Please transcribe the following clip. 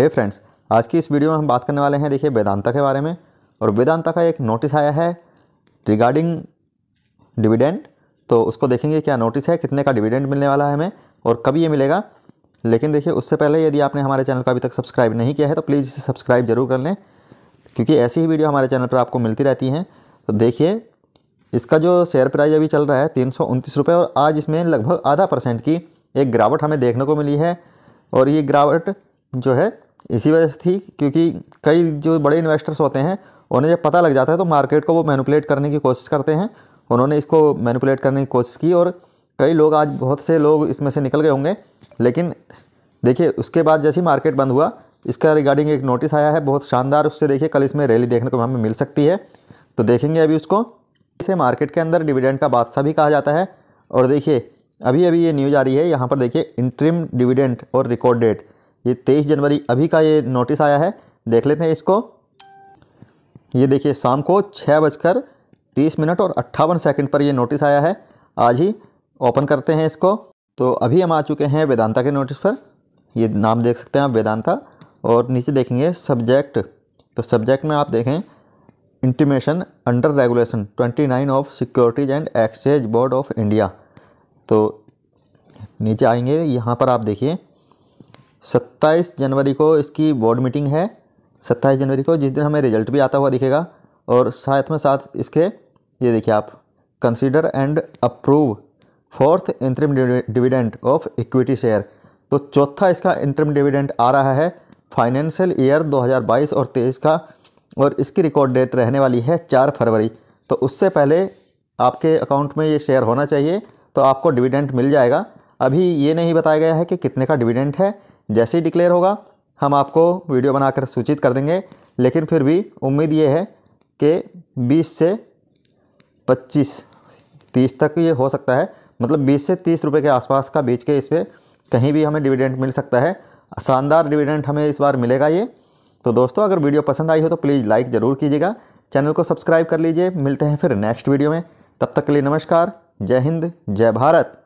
हे hey friends आज की इस वीडियो में हम बात करने वाले हैं देखिए वेदांता के बारे में और वेदांता का एक नोटिस आया है रिगार्डिंग डिविडेंड तो उसको देखेंगे क्या नोटिस है कितने का डिविडेंड मिलने वाला है हमें और कब ये मिलेगा लेकिन देखिए उससे पहले यदि आपने हमारे चैनल को अभी तक सब्सक्राइब नहीं किया है तो प्लीज़ इसे सब्सक्राइब जरूर कर लें क्योंकि ऐसी ही वीडियो हमारे चैनल पर आपको मिलती रहती हैं तो देखिए इसका जो शेयर प्राइस अभी चल रहा है तीन रुपये और आज इसमें लगभग आधा परसेंट की एक गिरावट हमें देखने को मिली है और ये गिरावट जो है इसी वजह से थी क्योंकि कई जो बड़े इन्वेस्टर्स होते हैं उन्हें जब पता लग जाता है तो मार्केट को वो मैनुपलेट करने की कोशिश करते हैं उन्होंने इसको मैनुपलेट करने की कोशिश की और कई लोग आज बहुत से लोग इसमें से निकल गए होंगे लेकिन देखिए उसके बाद जैसे मार्केट बंद हुआ इसका रिगार्डिंग एक नोटिस आया है बहुत शानदार उससे देखिए कल इसमें रैली देखने को हमें मिल सकती है तो देखेंगे अभी उसको इसे मार्केट के अंदर डिविडेंड का बादशाह भी कहा जाता है और देखिए अभी अभी ये न्यूज आ रही है यहाँ पर देखिए इंट्रीम डिविडेंड और रिकॉर्ड डेट ये तेईस जनवरी अभी का ये नोटिस आया है देख लेते हैं इसको ये देखिए शाम को छः बजकर तीस मिनट और अट्ठावन सेकंड पर ये नोटिस आया है आज ही ओपन करते हैं इसको तो अभी हम आ चुके हैं वेदांता के नोटिस पर ये नाम देख सकते हैं आप वेदांता और नीचे देखेंगे सब्जेक्ट तो सब्जेक्ट में आप देखें intimation under regulation 29 of securities and exchange board of India तो नीचे आएंगे यहाँ पर आप देखिए सत्ताईस जनवरी को इसकी बोर्ड मीटिंग है सत्ताईस जनवरी को जिस दिन हमें रिजल्ट भी आता हुआ दिखेगा और साथ में साथ इसके ये देखिए आप consider and approve fourth interim dividend of equity share तो चौथा इसका इंटरम डिविडेंट आ रहा है फाइनेंशियल ईयर 2022 और 23 का और इसकी रिकॉर्ड डेट रहने वाली है चार फरवरी तो उससे पहले आपके अकाउंट में ये शेयर होना चाहिए तो आपको डिविडेंट मिल जाएगा अभी ये नहीं बताया गया है कि कितने का डिविडेंट है जैसे ही डिक्लेयर होगा हम आपको वीडियो बनाकर सूचित कर देंगे लेकिन फिर भी उम्मीद ये है कि 20 से 25 30 तक ये हो सकता है मतलब 20 से 30 रुपए के आसपास का बेच के इस पर कहीं भी हमें डिविडेंट मिल सकता है शानदार डिविडेंट हमें इस बार मिलेगा ये तो दोस्तों अगर वीडियो पसंद आई हो तो प्लीज़ लाइक ज़रूर कीजिएगा चैनल को सब्सक्राइब कर लीजिए मिलते हैं फिर नेक्स्ट वीडियो में तब तक के लिए नमस्कार जय हिंद जय भारत